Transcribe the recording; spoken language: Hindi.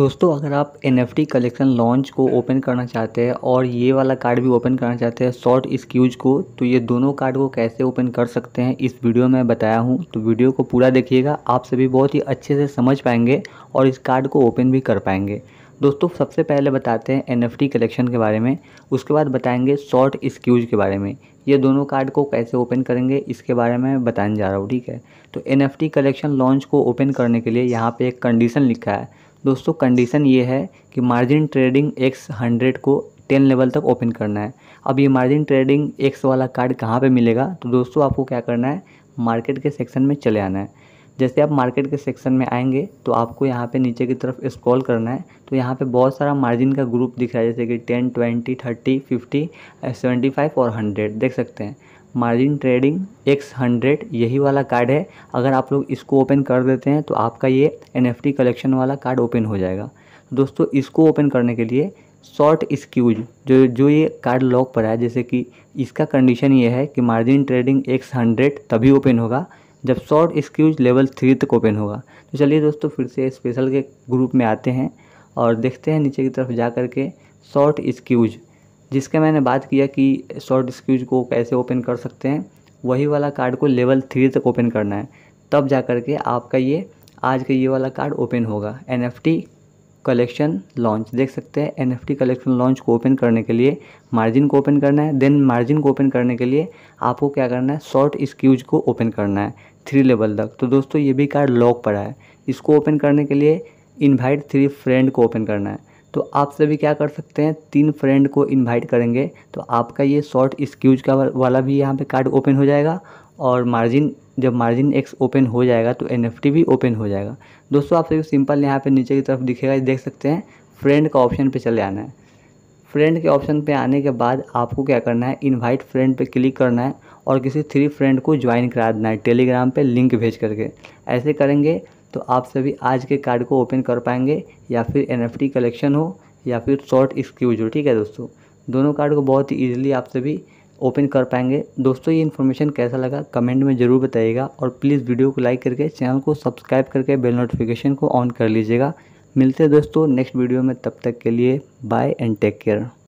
दोस्तों अगर आप एन कलेक्शन लॉन्च को ओपन करना चाहते हैं और ये वाला कार्ड भी ओपन करना चाहते हैं शॉर्ट स्क्यूज को तो ये दोनों कार्ड को कैसे ओपन कर सकते हैं इस वीडियो में बताया हूँ तो वीडियो को पूरा देखिएगा आप सभी बहुत ही अच्छे से समझ पाएंगे और इस कार्ड को ओपन भी कर पाएंगे दोस्तों सबसे पहले बताते हैं एन कलेक्शन के बारे में उसके बाद बताएंगे शॉर्ट स्क्यूज के बारे में ये दोनों कार्ड को कैसे ओपन करेंगे इसके बारे में बताने जा रहा हूँ ठीक है तो एन कलेक्शन लॉन्च को ओपन करने के लिए यहाँ पर एक कंडीशन लिखा है दोस्तों कंडीशन ये है कि मार्जिन ट्रेडिंग एक्स हंड्रेड को टेन लेवल तक ओपन करना है अब ये मार्जिन ट्रेडिंग एक्स वाला कार्ड कहाँ पे मिलेगा तो दोस्तों आपको क्या करना है मार्केट के सेक्शन में चले आना है जैसे आप मार्केट के सेक्शन में आएंगे तो आपको यहाँ पे नीचे की तरफ स्क्रॉल करना है तो यहाँ पे बहुत सारा मार्जिन का ग्रुप दिख रहा है जैसे कि ten twenty thirty fifty seventy five और हंड्रेड देख सकते हैं मार्जिन ट्रेडिंग एक्स हंड्रेड यही वाला कार्ड है अगर आप लोग इसको ओपन कर देते हैं तो आपका ये एन कलेक्शन वाला कार्ड ओपन हो जाएगा तो दोस्तों इसको ओपन करने के लिए शॉर्ट स्क्यूज जो जो ये कार्ड लॉक पर है जैसे कि इसका कंडीशन ये है कि मार्जिन ट्रेडिंग एक्स हंड्रेड तभी ओपन होगा जब शॉर्ट स्क्यूज लेवल थ्री तक ओपन होगा तो चलिए दोस्तों फिर से स्पेशल के ग्रुप में आते हैं और देखते हैं नीचे की तरफ जा कर के शॉर्ट स्क्यूज जिसका मैंने बात किया कि शॉर्ट स्क्यूज को कैसे ओपन कर सकते हैं वही वाला कार्ड को लेवल थ्री तक ओपन करना है तब जा कर के आपका ये आज का ये वाला कार्ड ओपन होगा एन कलेक्शन लॉन्च देख सकते हैं एन कलेक्शन लॉन्च को ओपन करने के लिए मार्जिन को ओपन करना है देन मार्जिन को ओपन करने के लिए आपको क्या करना है शॉर्ट स्क्यूज को ओपन करना है थ्री लेवल तक तो दोस्तों ये भी कार्ड लॉक पड़ा है इसको ओपन करने के लिए इनवाइट थ्री फ्रेंड को ओपन करना है तो आप सभी क्या कर सकते हैं तीन फ्रेंड को इनवाइट करेंगे तो आपका ये शॉर्ट स्क्यूज का वाला भी यहाँ पे कार्ड ओपन हो जाएगा और मार्जिन जब मार्जिन एक्स ओपन हो जाएगा तो एन भी ओपन हो जाएगा दोस्तों आप सभी सिंपल यहाँ पर नीचे की तरफ दिखेगा देख सकते हैं फ्रेंड का ऑप्शन पे चले आना है फ्रेंड के ऑप्शन पे आने के बाद आपको क्या करना है इनवाइट फ्रेंड पे क्लिक करना है और किसी थ्री फ्रेंड को ज्वाइन करा देना है टेलीग्राम पे लिंक भेज करके ऐसे करेंगे तो आप सभी आज के कार्ड को ओपन कर पाएंगे या फिर एन कलेक्शन हो या फिर शॉर्ट स्क्यूज हो ठीक है दोस्तों दोनों कार्ड को बहुत ही ईजिली आप सभी ओपन कर पाएंगे दोस्तों ये इन्फॉर्मेशन कैसा लगा कमेंट में ज़रूर बताइएगा और प्लीज़ वीडियो को लाइक करके चैनल को सब्सक्राइब करके बेल नोटिफिकेशन को ऑन कर लीजिएगा मिलते हैं दोस्तों नेक्स्ट वीडियो में तब तक के लिए बाय एंड टेक केयर